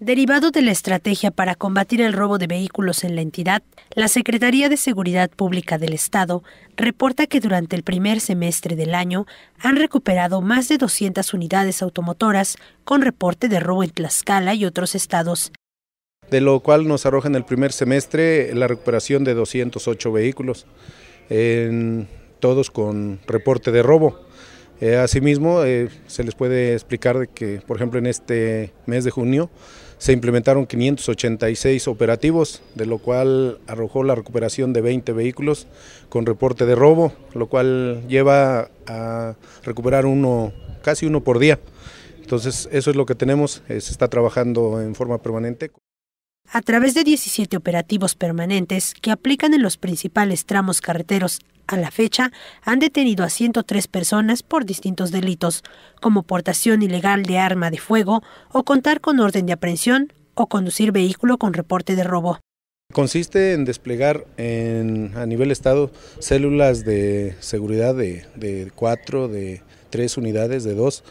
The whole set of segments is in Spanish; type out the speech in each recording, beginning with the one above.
Derivado de la estrategia para combatir el robo de vehículos en la entidad, la Secretaría de Seguridad Pública del Estado reporta que durante el primer semestre del año han recuperado más de 200 unidades automotoras con reporte de robo en Tlaxcala y otros estados. De lo cual nos arroja en el primer semestre la recuperación de 208 vehículos, todos con reporte de robo. Eh, asimismo, eh, se les puede explicar que, por ejemplo, en este mes de junio se implementaron 586 operativos, de lo cual arrojó la recuperación de 20 vehículos con reporte de robo, lo cual lleva a recuperar uno, casi uno por día. Entonces, eso es lo que tenemos, eh, se está trabajando en forma permanente a través de 17 operativos permanentes que aplican en los principales tramos carreteros a la fecha, han detenido a 103 personas por distintos delitos, como portación ilegal de arma de fuego o contar con orden de aprehensión o conducir vehículo con reporte de robo. Consiste en desplegar en, a nivel estado células de seguridad de, de cuatro, de tres unidades, de dos,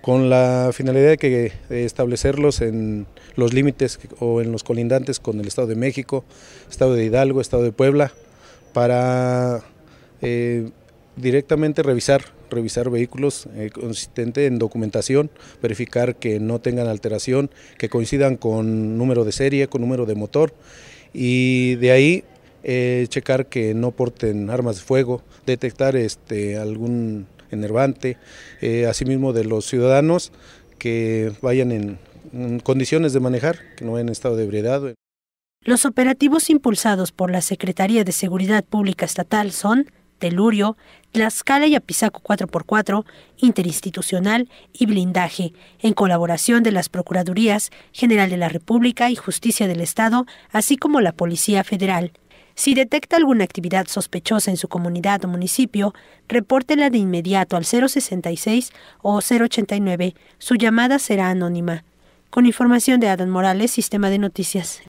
con la finalidad de, que, eh, establecerlos en los límites o en los colindantes con el Estado de México, Estado de Hidalgo, Estado de Puebla, para eh, directamente revisar, revisar vehículos eh, consistente en documentación, verificar que no tengan alteración, que coincidan con número de serie, con número de motor y de ahí checar que no porten armas de fuego, detectar este, algún enervante, eh, asimismo de los ciudadanos que vayan en, condiciones de manejar, que no hayan estado de ebriedad. Los operativos impulsados por la Secretaría de Seguridad Pública Estatal son Telurio, Tlaxcala y Apizaco 4x4, interinstitucional y blindaje, en colaboración de las Procuradurías General de la República y Justicia del Estado, así como la Policía Federal. Si detecta alguna actividad sospechosa en su comunidad o municipio, repórtela de inmediato al 066 o 089. Su llamada será anónima. Con información de Adán Morales, Sistema de Noticias.